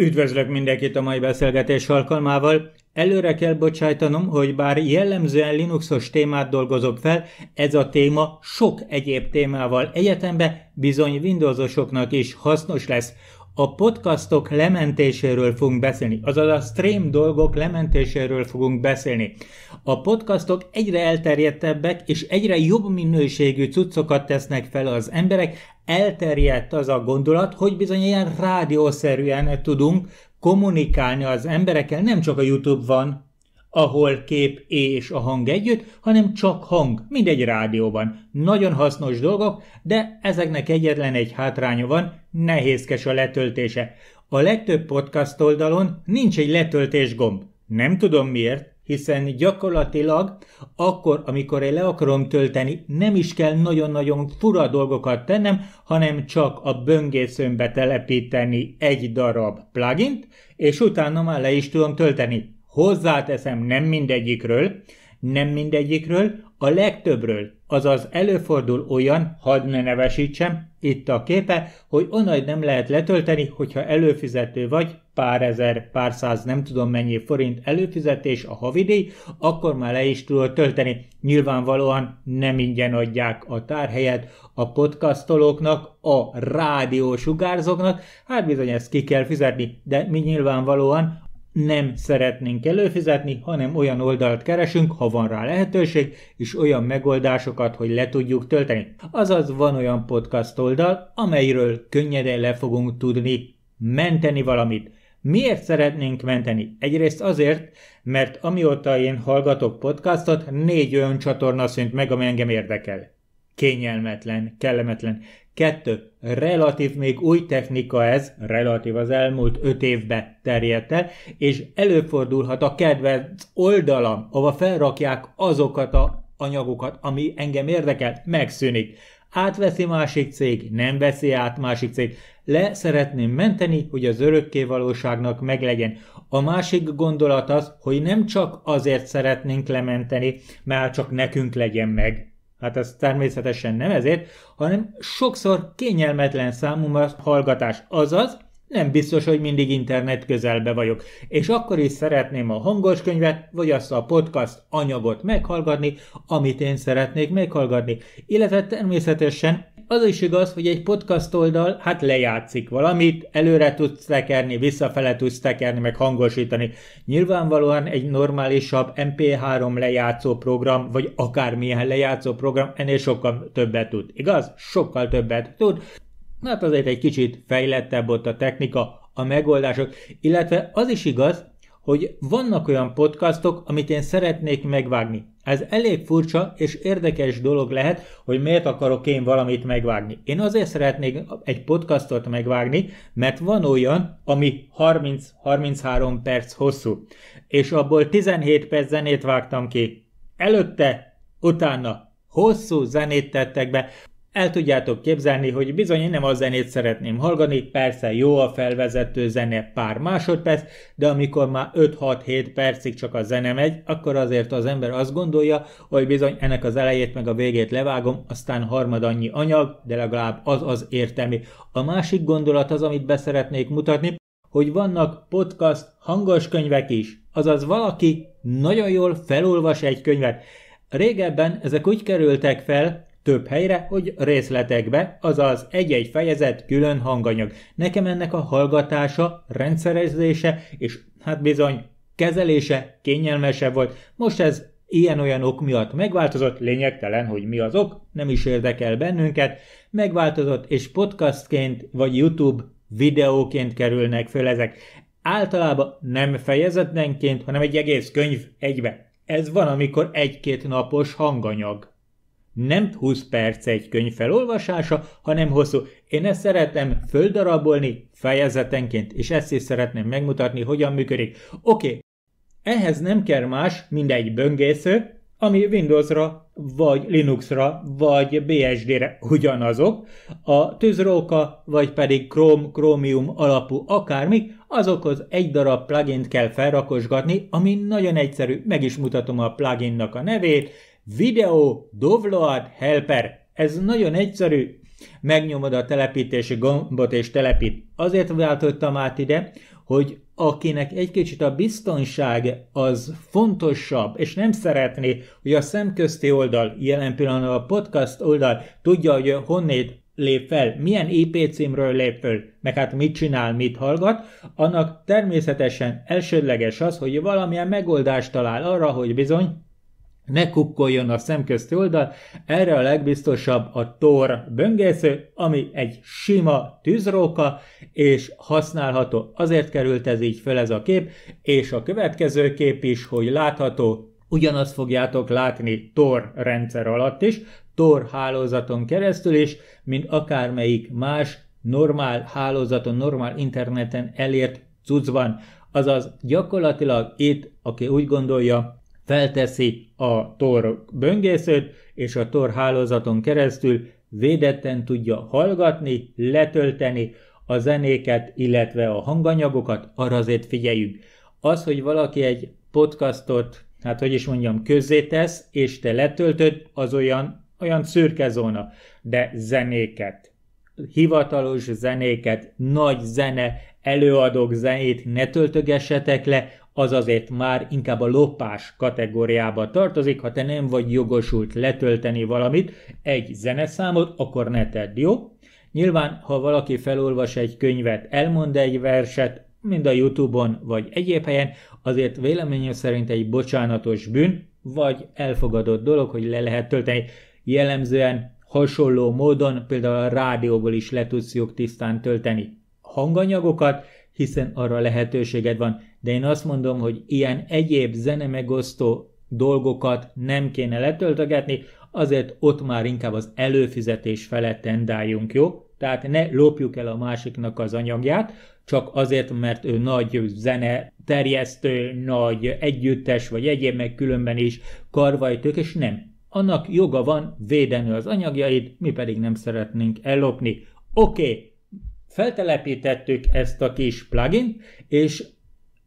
Üdvözlök mindenkit a mai beszélgetés alkalmával. Előre kell bocsájtanom, hogy bár jellemzően Linuxos témát dolgozok fel, ez a téma sok egyéb témával egyetembe bizony Windowsosoknak is hasznos lesz a podcastok lementéséről fogunk beszélni, azaz a stream dolgok lementéséről fogunk beszélni. A podcastok egyre elterjedtebbek, és egyre jobb minőségű cuccokat tesznek fel az emberek, elterjedt az a gondolat, hogy bizony ilyen rádiószerűen tudunk kommunikálni az emberekkel, nem csak a YouTube van, ahol kép és a hang együtt, hanem csak hang, mindegy rádióban. Nagyon hasznos dolgok, de ezeknek egyetlen egy hátránya van, nehézkes a letöltése. A legtöbb podcast oldalon nincs egy letöltés gomb. Nem tudom miért, hiszen gyakorlatilag akkor, amikor én le akarom tölteni, nem is kell nagyon-nagyon fura dolgokat tennem, hanem csak a böngészőmbe telepíteni egy darab plugint, és utána már le is tudom tölteni. Hozzáteszem nem mindegyikről, nem mindegyikről, a legtöbbről, azaz előfordul olyan, hadd ne nevesítsem, itt a képe, hogy onnan nem lehet letölteni, hogyha előfizető vagy, pár ezer, pár száz, nem tudom mennyi forint előfizetés a havidíj, akkor már le is tudod tölteni. Nyilvánvalóan nem ingyen adják a tárhelyet a podcastolóknak, a rádiósugárzóknak, hát bizony ezt ki kell fizetni, de mi nyilvánvalóan nem szeretnénk előfizetni, hanem olyan oldalt keresünk, ha van rá lehetőség, és olyan megoldásokat, hogy le tudjuk tölteni. Azaz van olyan podcast oldal, amelyről könnyedén le fogunk tudni menteni valamit. Miért szeretnénk menteni? Egyrészt azért, mert amióta én hallgatok podcastot, négy olyan csatorna szűnt meg, ami engem érdekel. Kényelmetlen, kellemetlen. Kettő, relatív még új technika ez, relatív az elmúlt öt évbe terjedt el, és előfordulhat a kedvenc oldalam, ahova felrakják azokat a anyagokat, ami engem érdekel, megszűnik. Átveszi másik cég, nem veszi át másik cég. Le szeretném menteni, hogy az örökké valóságnak meglegyen. A másik gondolat az, hogy nem csak azért szeretnénk lementeni, mert csak nekünk legyen meg, Hát ez természetesen nem ezért, hanem sokszor kényelmetlen számomra hallgatás, azaz nem biztos, hogy mindig internet közelbe vagyok, és akkor is szeretném a hangos könyvet, vagy azt a podcast anyagot meghallgatni, amit én szeretnék meghallgatni. Illetve természetesen az is igaz, hogy egy podcast oldal hát lejátszik valamit, előre tudsz tekerni, visszafele tudsz tekerni, meg hangosítani. Nyilvánvalóan egy normálisabb MP3 lejátszó program, vagy akármilyen lejátszó program ennél sokkal többet tud. Igaz? Sokkal többet tud. Hát azért egy kicsit fejlettebb ott a technika, a megoldások, illetve az is igaz, hogy vannak olyan podcastok, amit én szeretnék megvágni. Ez elég furcsa és érdekes dolog lehet, hogy miért akarok én valamit megvágni. Én azért szeretnék egy podcastot megvágni, mert van olyan, ami 30-33 perc hosszú, és abból 17 perc zenét vágtam ki. Előtte, utána hosszú zenét tettek be, el tudjátok képzelni, hogy bizony én nem a zenét szeretném hallgatni, persze jó a felvezető zene pár másodperc, de amikor már 5-6-7 percig csak a zene megy, akkor azért az ember azt gondolja, hogy bizony ennek az elejét meg a végét levágom, aztán harmad annyi anyag, de legalább az az értelmi. A másik gondolat az, amit beszeretnék mutatni, hogy vannak podcast hangos könyvek is, azaz valaki nagyon jól felolvas egy könyvet. Régebben ezek úgy kerültek fel, több helyre, hogy részletekbe, azaz egy-egy fejezet külön hanganyag. Nekem ennek a hallgatása, rendszerezése és hát bizony kezelése kényelmesebb volt. Most ez ilyen-olyan ok miatt megváltozott, lényegtelen, hogy mi az ok, nem is érdekel bennünket, megváltozott és podcastként vagy YouTube videóként kerülnek föl ezek. Általában nem fejezetenként, hanem egy egész könyv egybe. Ez van, amikor egy-két napos hanganyag. Nem 20 perc egy könyv felolvasása, hanem hosszú. Én ezt szeretem földarabolni fejezetenként, és ezt is szeretném megmutatni, hogyan működik. Oké, okay. ehhez nem kell más, mint egy böngésző, ami Windowsra, vagy Linuxra, vagy BSD-re ugyanazok, a tűzróka, vagy pedig Chrome, Chromium alapú akármi, azokhoz egy darab plugin kell felrakosgatni, ami nagyon egyszerű, meg is mutatom a pluginnak a nevét, Video Dovload Helper. Ez nagyon egyszerű. Megnyomod a telepítési gombot és telepít. Azért váltottam át ide, hogy akinek egy kicsit a biztonság az fontosabb, és nem szeretné, hogy a szemközti oldal, jelen pillanatban a podcast oldal tudja, hogy honnét lép fel, milyen IP címről lép föl, meg hát mit csinál, mit hallgat, annak természetesen elsődleges az, hogy valamilyen megoldást talál arra, hogy bizony ne kukkoljon a szemközti oldal, erre a legbiztosabb a tor böngésző, ami egy sima tűzróka, és használható, azért került ez így fel ez a kép, és a következő kép is, hogy látható, ugyanazt fogjátok látni tor rendszer alatt is, tor hálózaton keresztül is, mint akármelyik más normál hálózaton, normál interneten elért cucc van. Azaz gyakorlatilag itt, aki úgy gondolja, felteszi a tor böngészőt, és a tor hálózaton keresztül védetten tudja hallgatni, letölteni a zenéket, illetve a hanganyagokat, arra azért figyeljük. Az, hogy valaki egy podcastot, hát hogy is mondjam, tesz, és te letöltöd, az olyan, olyan szürke zóna, de zenéket, hivatalos zenéket, nagy zene, előadók zenét ne töltögessetek le, az azért már inkább a lopás kategóriába tartozik, ha te nem vagy jogosult letölteni valamit, egy zeneszámot, akkor ne tedd, jó? Nyilván, ha valaki felolvas egy könyvet, elmond egy verset, mind a Youtube-on vagy egyéb helyen, azért véleményem szerint egy bocsánatos bűn, vagy elfogadott dolog, hogy le lehet tölteni. Jellemzően Hasonló módon például a rádióból is le tudsz tisztán tölteni hanganyagokat, hiszen arra lehetőséged van. De én azt mondom, hogy ilyen egyéb zenemegosztó dolgokat nem kéne letöltögetni, azért ott már inkább az előfizetés felett tendáljunk, jó? Tehát ne lopjuk el a másiknak az anyagját, csak azért, mert ő nagy zene terjesztő, nagy együttes, vagy egyéb meg különben is karvajtők, és nem annak joga van védeni az anyagjait, mi pedig nem szeretnénk ellopni. Oké, okay, feltelepítettük ezt a kis plugin, és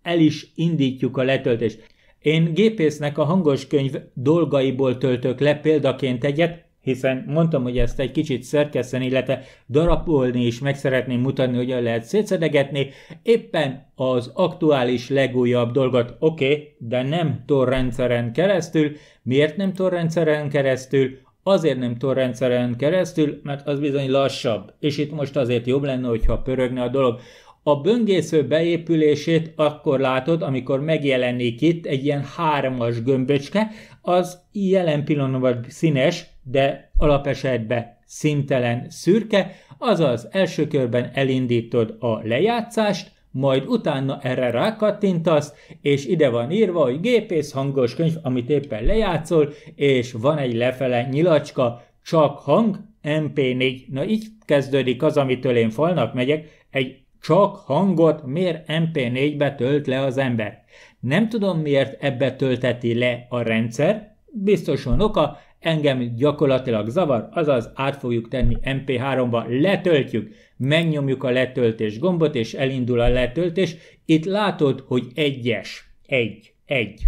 el is indítjuk a letöltést. Én gépésznek a hangoskönyv dolgaiból töltök le példaként egyet, hiszen mondtam, hogy ezt egy kicsit szerkeszteni, illetve darabolni is meg szeretném mutatni, hogyan lehet szétszedegetni. Éppen az aktuális legújabb dolgot, oké, okay, de nem torrendszeren keresztül. Miért nem torrendszeren keresztül? Azért nem torrendszeren keresztül, mert az bizony lassabb, és itt most azért jobb lenne, hogyha pörögne a dolog. A böngésző beépülését akkor látod, amikor megjelenik itt egy ilyen hármas gömböcske, az jelen pillanatban színes, de alapesetben szintelen szürke, azaz első körben elindítod a lejátszást, majd utána erre rákattintasz, és ide van írva, hogy gépész hangos könyv, amit éppen lejátszol, és van egy lefele nyilacska, csak hang, MP4. Na így kezdődik az, amitől én falnak megyek, egy csak hangot miért MP4-be tölt le az ember. Nem tudom, miért ebbe tölteti le a rendszer, biztos van oka, engem gyakorlatilag zavar, azaz át fogjuk tenni MP3-ba, letöltjük, megnyomjuk a letöltés gombot, és elindul a letöltés. Itt látod, hogy egyes, egy, egy.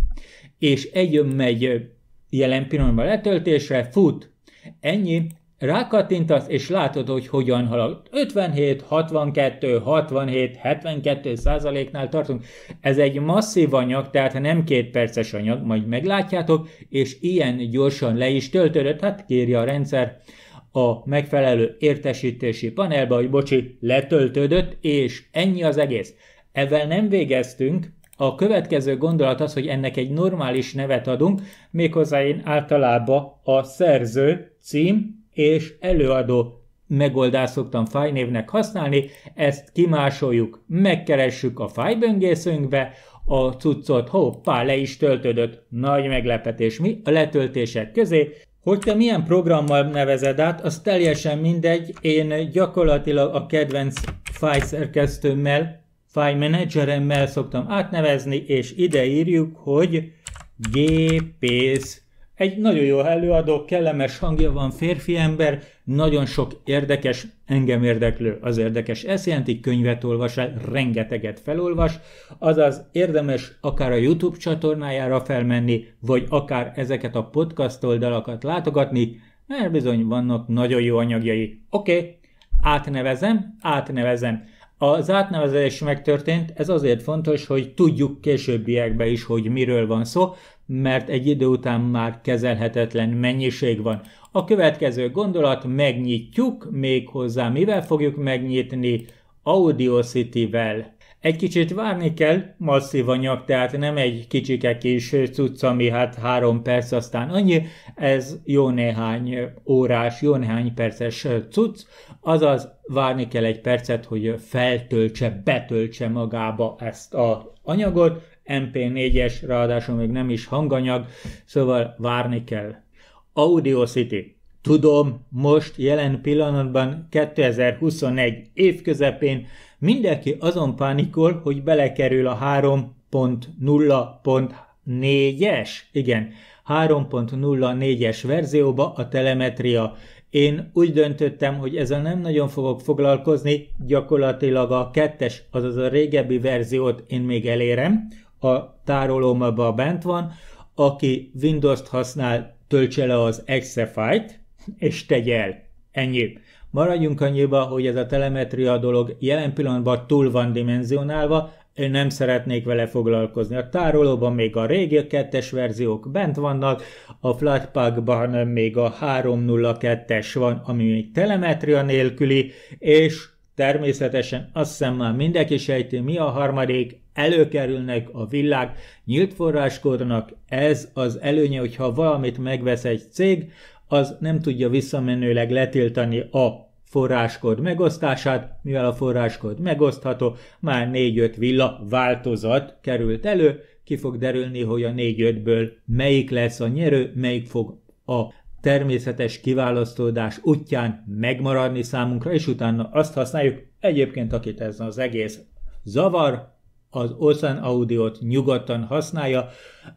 És egy megy jelen pillanatban letöltésre, fut. Ennyi, Rákattintasz, és látod, hogy hogyan halad. 57, 62, 67, 72 százaléknál tartunk. Ez egy masszív anyag, tehát nem két perces anyag, majd meglátjátok, és ilyen gyorsan le is töltődött, hát kérje a rendszer a megfelelő értesítési panelbe, hogy bocsi, letöltődött, és ennyi az egész. Ezzel nem végeztünk, a következő gondolat az, hogy ennek egy normális nevet adunk, méghozzá én általában a szerző cím, és előadó megoldást szoktam fájnévnek használni, ezt kimásoljuk, megkeressük a fájböngészőnkbe, a cuccot hoppá le is töltődött, nagy meglepetés mi a letöltések közé, hogy te milyen programmal nevezed át, az teljesen mindegy, én gyakorlatilag a kedvenc fájszerkesztőmmel, fájmenedzseremmel szoktam átnevezni, és ide írjuk, hogy gépész egy nagyon jó előadó, kellemes hangja van, férfi ember, nagyon sok érdekes, engem érdeklő az érdekes. Ezt jelenti, könyvet olvas el, rengeteget felolvas, azaz érdemes akár a YouTube csatornájára felmenni, vagy akár ezeket a podcast oldalakat látogatni, mert bizony vannak nagyon jó anyagjai. Oké, okay, átnevezem, átnevezem. Az átnevezés megtörtént, ez azért fontos, hogy tudjuk későbbiekben is, hogy miről van szó, mert egy idő után már kezelhetetlen mennyiség van. A következő gondolat megnyitjuk, méghozzá mivel fogjuk megnyitni? Audio City-vel. Egy kicsit várni kell, masszív anyag, tehát nem egy kicsike kis cucc, ami hát három perc, aztán annyi, ez jó néhány órás, jó néhány perces cucc, azaz várni kell egy percet, hogy feltöltse, betöltse magába ezt az anyagot, MP4-es, ráadásul még nem is hanganyag, szóval várni kell. Audio City. Tudom, most jelen pillanatban 2021 évközepén mindenki azon pánikol, hogy belekerül a 3.0.4-es, igen, 3.04-es verzióba a telemetria. Én úgy döntöttem, hogy ezzel nem nagyon fogok foglalkozni, gyakorlatilag a kettes, azaz a régebbi verziót én még elérem, a tárolómba bent van, aki Windows-t használ, töltse le az excel t és tegy el. Ennyi. Maradjunk annyiba, hogy ez a telemetria dolog jelen pillanatban túl van dimenzionálva, én nem szeretnék vele foglalkozni. A tárolóban még a régi kettes verziók bent vannak, a Flatpakban még a 302-es van, ami még telemetria nélküli, és természetesen azt hiszem már mindenki sejti, mi a harmadik, előkerülnek a világ nyílt forráskódnak, ez az előnye, hogyha valamit megvesz egy cég, az nem tudja visszamenőleg letiltani a forráskód megosztását, mivel a forráskód megosztható, már 4-5 villa változat került elő, ki fog derülni, hogy a 4-5-ből melyik lesz a nyerő, melyik fog a természetes kiválasztódás útján megmaradni számunkra, és utána azt használjuk. Egyébként, akit ez az egész zavar, az Ocean Audiot nyugodtan használja,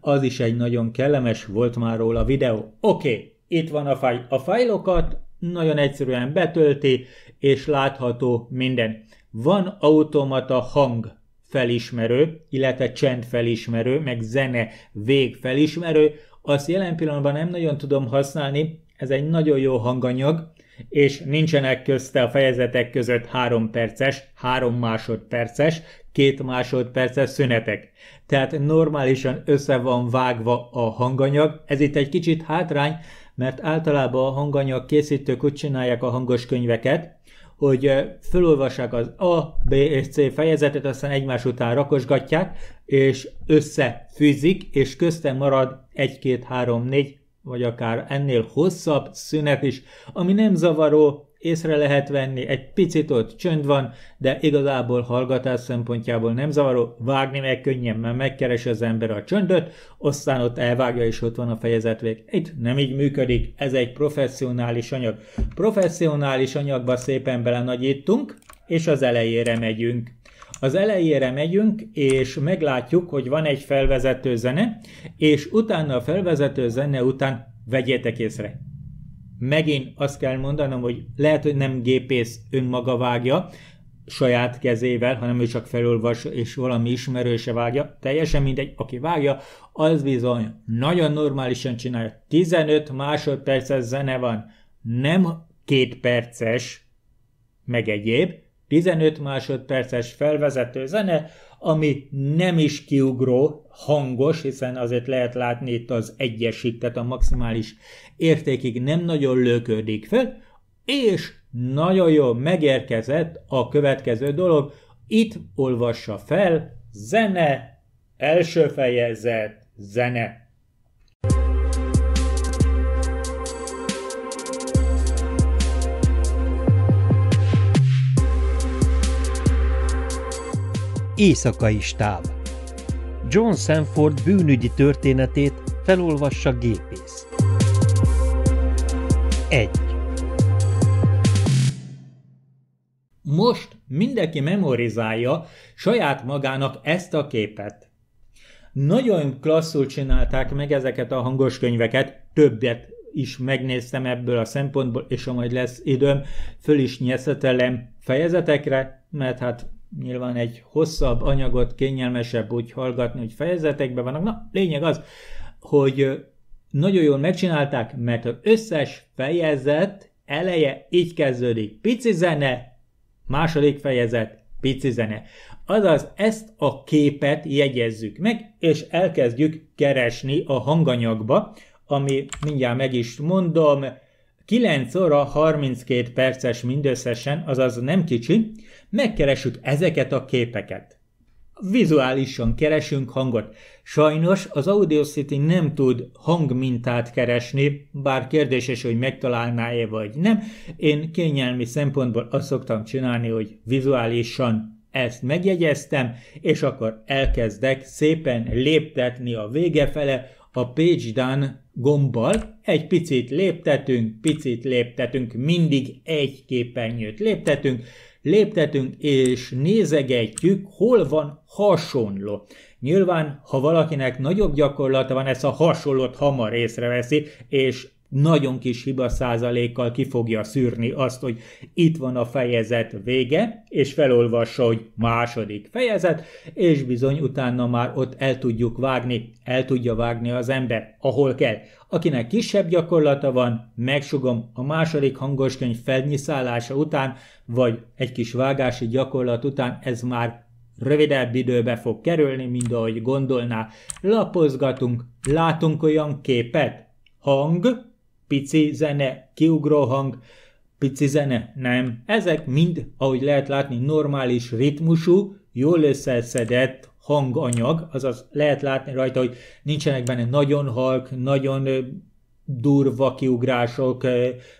az is egy nagyon kellemes, volt már róla videó. Oké, okay, itt van a fájl. A fájlokat nagyon egyszerűen betölti, és látható minden. Van automata hang felismerő, illetve csend felismerő, meg zene vég felismerő, azt jelen pillanatban nem nagyon tudom használni, ez egy nagyon jó hanganyag, és nincsenek közte a fejezetek között három perces, három másodperces, két másodperces szünetek. Tehát normálisan össze van vágva a hanganyag, ez itt egy kicsit hátrány, mert általában a hanganyag készítők úgy csinálják a hangos könyveket, hogy felolvassák az A, B és C fejezetet, aztán egymás után rakosgatják, és összefűzik, és köztem marad 1, 2, 3, 4, vagy akár ennél hosszabb szünet is, ami nem zavaró, észre lehet venni, egy picit ott csönd van, de igazából hallgatás szempontjából nem zavaró, vágni meg könnyen, mert megkeres az ember a csöndöt, aztán ott elvágja, és ott van a fejezetvég. Itt nem így működik, ez egy professzionális anyag. Professzionális anyagba szépen belenagyítunk, és az elejére megyünk. Az elejére megyünk, és meglátjuk, hogy van egy felvezető zene, és utána a felvezető zene után vegyétek észre, megint azt kell mondanom, hogy lehet, hogy nem gépész önmaga vágja, saját kezével, hanem ő csak felolvas és valami ismerőse vágja, teljesen mindegy, aki vágja, az bizony nagyon normálisan csinálja. 15 másodperces zene van, nem két perces, meg egyéb, 15 másodperces felvezető zene, ami nem is kiugró, hangos, hiszen azért lehet látni itt az egyesítet, a maximális értékig nem nagyon löködik föl, és nagyon jól megérkezett a következő dolog, itt olvassa fel zene, első fejezet, zene. Éjszakai stáb John Sanford bűnügyi történetét felolvassa gép. 1. Most mindenki memorizálja saját magának ezt a képet. Nagyon klasszul csinálták meg ezeket a hangos könyveket, többet is megnéztem ebből a szempontból, és ha majd lesz időm, föl is nyeszetelem fejezetekre, mert hát nyilván egy hosszabb anyagot kényelmesebb úgy hallgatni, hogy fejezetekben vannak. Na, lényeg az, hogy nagyon jól megcsinálták, mert az összes fejezet eleje így kezdődik. Pici zene, második fejezet, pici zene. Azaz ezt a képet jegyezzük meg, és elkezdjük keresni a hanganyagba, ami mindjárt meg is mondom, 9 óra 32 perces mindösszesen, azaz nem kicsi, megkeressük ezeket a képeket. Vizuálisan keresünk hangot. Sajnos az Audio City nem tud hangmintát keresni, bár kérdéses, hogy megtalálná-e vagy nem. Én kényelmi szempontból azt szoktam csinálni, hogy vizuálisan ezt megjegyeztem, és akkor elkezdek szépen léptetni a vége fele a page done gombbal. Egy picit léptetünk, picit léptetünk, mindig egy képernyőt léptetünk, léptetünk és nézegetjük, hol van hasonló. Nyilván, ha valakinek nagyobb gyakorlata van, ezt a hasonlót hamar észreveszi, és nagyon kis hiba százalékkal ki fogja szűrni azt, hogy itt van a fejezet vége, és felolvassa, hogy második fejezet, és bizony utána már ott el tudjuk vágni, el tudja vágni az ember, ahol kell. Akinek kisebb gyakorlata van, megsugom a második hangoskönyv felnyiszállása után, vagy egy kis vágási gyakorlat után ez már rövidebb időbe fog kerülni, mint ahogy gondolná. Lapozgatunk, látunk olyan képet, hang, pici zene, kiugró hang, pici zene, nem. Ezek mind, ahogy lehet látni, normális ritmusú, jól összeszedett hanganyag, azaz lehet látni rajta, hogy nincsenek benne nagyon halk, nagyon durva kiugrások,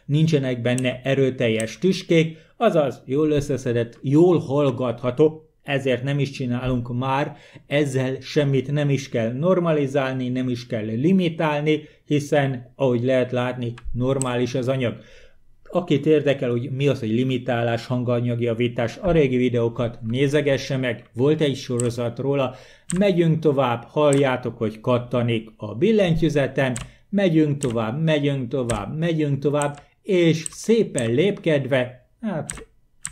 nincsenek benne erőteljes tüskék, azaz jól összeszedett, jól hallgatható, ezért nem is csinálunk már, ezzel semmit nem is kell normalizálni, nem is kell limitálni, hiszen, ahogy lehet látni, normális az anyag. Akit érdekel, hogy mi az, hogy limitálás, hanganyagi javítás, a régi videókat nézegesse meg, volt egy sorozat róla, megyünk tovább, halljátok, hogy kattanik a billentyűzeten, megyünk tovább, megyünk tovább, megyünk tovább, és szépen lépkedve, hát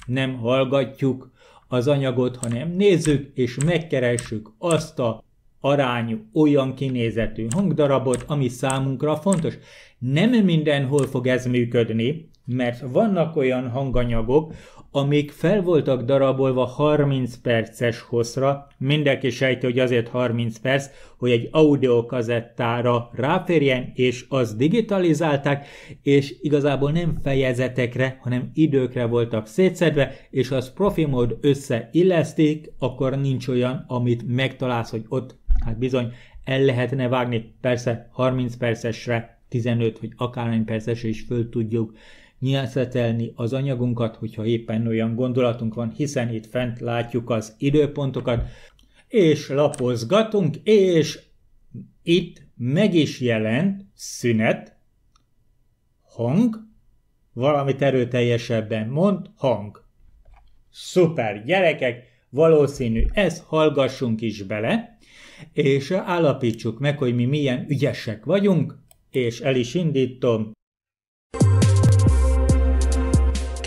nem hallgatjuk, az anyagot, hanem nézzük és megkeressük azt a arányú, olyan kinézetű hangdarabot, ami számunkra fontos. Nem mindenhol fog ez működni, mert vannak olyan hanganyagok, amik fel voltak darabolva 30 perces hosszra, mindenki sejti, hogy azért 30 perc, hogy egy audiokazettára ráférjen, és azt digitalizálták, és igazából nem fejezetekre, hanem időkre voltak szétszedve, és az profi mód összeillesztik, akkor nincs olyan, amit megtalálsz, hogy ott, hát bizony, el lehetne vágni, persze 30 percesre, 15 vagy akárhány percesre is föl tudjuk nyilszetelni az anyagunkat, hogyha éppen olyan gondolatunk van, hiszen itt fent látjuk az időpontokat, és lapozgatunk, és itt meg is jelent szünet, hang, valamit erőteljesebben mond, hang. Szuper, gyerekek, valószínű ez, hallgassunk is bele, és állapítsuk meg, hogy mi milyen ügyesek vagyunk, és el is indítom.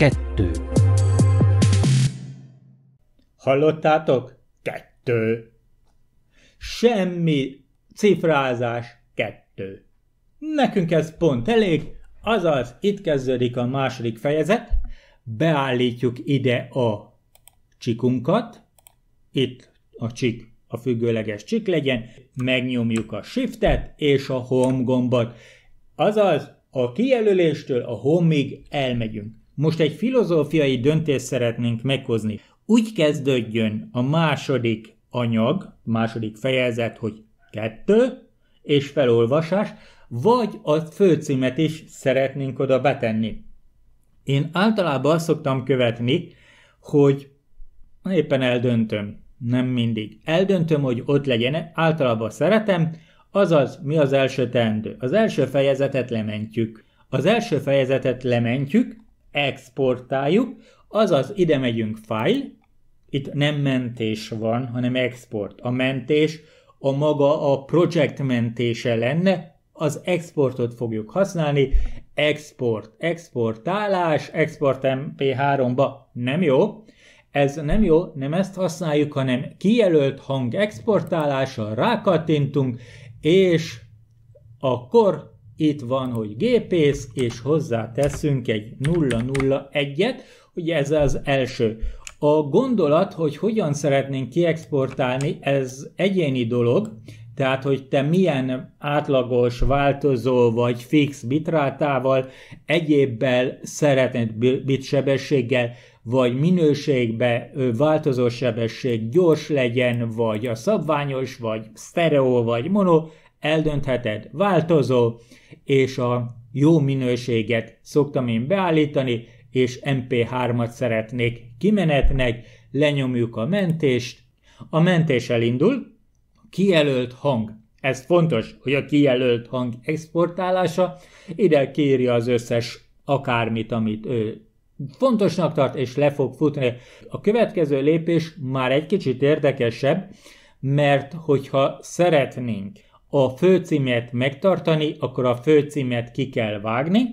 Kettő. Hallottátok? Kettő. Semmi cifrázás kettő. Nekünk ez pont elég, azaz itt kezdődik a második fejezet, beállítjuk ide a csikunkat, itt a csik a függőleges csik legyen, megnyomjuk a shiftet és a home gombot, azaz a kijelöléstől a homig elmegyünk. Most egy filozófiai döntést szeretnénk meghozni. Úgy kezdődjön a második anyag, második fejezet, hogy kettő, és felolvasás, vagy a főcímet is szeretnénk oda betenni. Én általában azt szoktam követni, hogy éppen eldöntöm, nem mindig. Eldöntöm, hogy ott legyen, általában szeretem, azaz mi az első teendő. Az első fejezetet lementjük. Az első fejezetet lementjük, exportáljuk, azaz ide megyünk file, itt nem mentés van, hanem export. A mentés a maga a project mentése lenne, az exportot fogjuk használni, export, exportálás, export MP3-ba nem jó, ez nem jó, nem ezt használjuk, hanem kijelölt hang exportálása, rákattintunk, és akkor itt van, hogy gépész, és hozzá teszünk egy 001-et, ugye ez az első. A gondolat, hogy hogyan szeretnénk kiexportálni, ez egyéni dolog, tehát hogy te milyen átlagos, változó vagy fix bitrátával, egyébbel szeretnéd bitsebességgel, vagy minőségbe változó sebesség gyors legyen, vagy a szabványos, vagy sztereó, vagy mono, eldöntheted, változó, és a jó minőséget szoktam én beállítani, és MP3-at szeretnék kimenetnek, lenyomjuk a mentést, a mentés elindul, kijelölt hang, ez fontos, hogy a kijelölt hang exportálása, ide kéri az összes akármit, amit ő fontosnak tart, és le fog futni. A következő lépés már egy kicsit érdekesebb, mert hogyha szeretnénk a főcímet megtartani, akkor a főcímet ki kell vágni,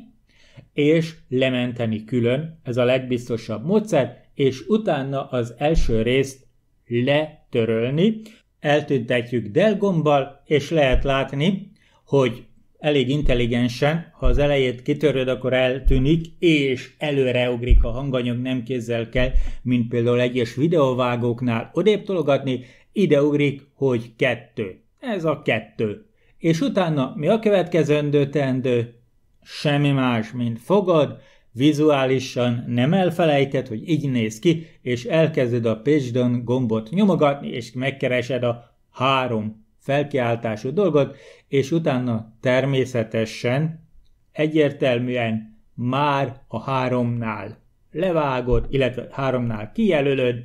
és lementeni külön, ez a legbiztosabb módszer, és utána az első részt letörölni, eltüntetjük del gombbal, és lehet látni, hogy elég intelligensen, ha az elejét kitöröd, akkor eltűnik, és előreugrik a hanganyag, nem kézzel kell, mint például egyes videóvágóknál odébb tologatni, ide ugrik, hogy kettő. Ez a kettő. És utána mi a következő teendő? Semmi más, mint fogad, vizuálisan nem elfelejted, hogy így néz ki, és elkezded a page down gombot nyomogatni, és megkeresed a három felkiáltású dolgot, és utána természetesen, egyértelműen már a háromnál levágod, illetve háromnál kijelölöd,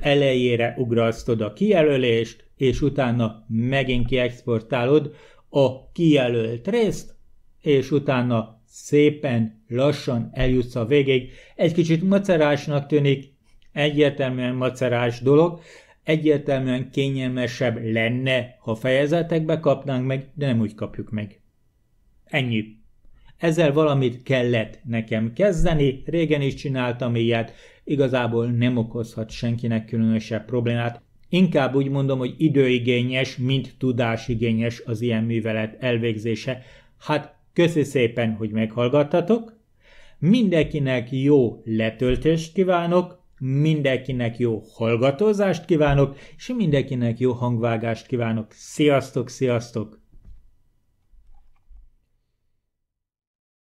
elejére ugrasztod a kijelölést, és utána megint kiexportálod a kijelölt részt, és utána szépen lassan eljutsz a végig. Egy kicsit macerásnak tűnik, egyértelműen macerás dolog, egyértelműen kényelmesebb lenne, ha fejezetekbe kapnánk meg, de nem úgy kapjuk meg. Ennyi. Ezzel valamit kellett nekem kezdeni, régen is csináltam ilyet, igazából nem okozhat senkinek különösebb problémát, Inkább úgy mondom, hogy időigényes, mint tudásigényes az ilyen művelet elvégzése. Hát köszi szépen, hogy meghallgattatok. Mindenkinek jó letöltést kívánok, mindenkinek jó hallgatózást kívánok, és mindenkinek jó hangvágást kívánok. Sziasztok, sziasztok!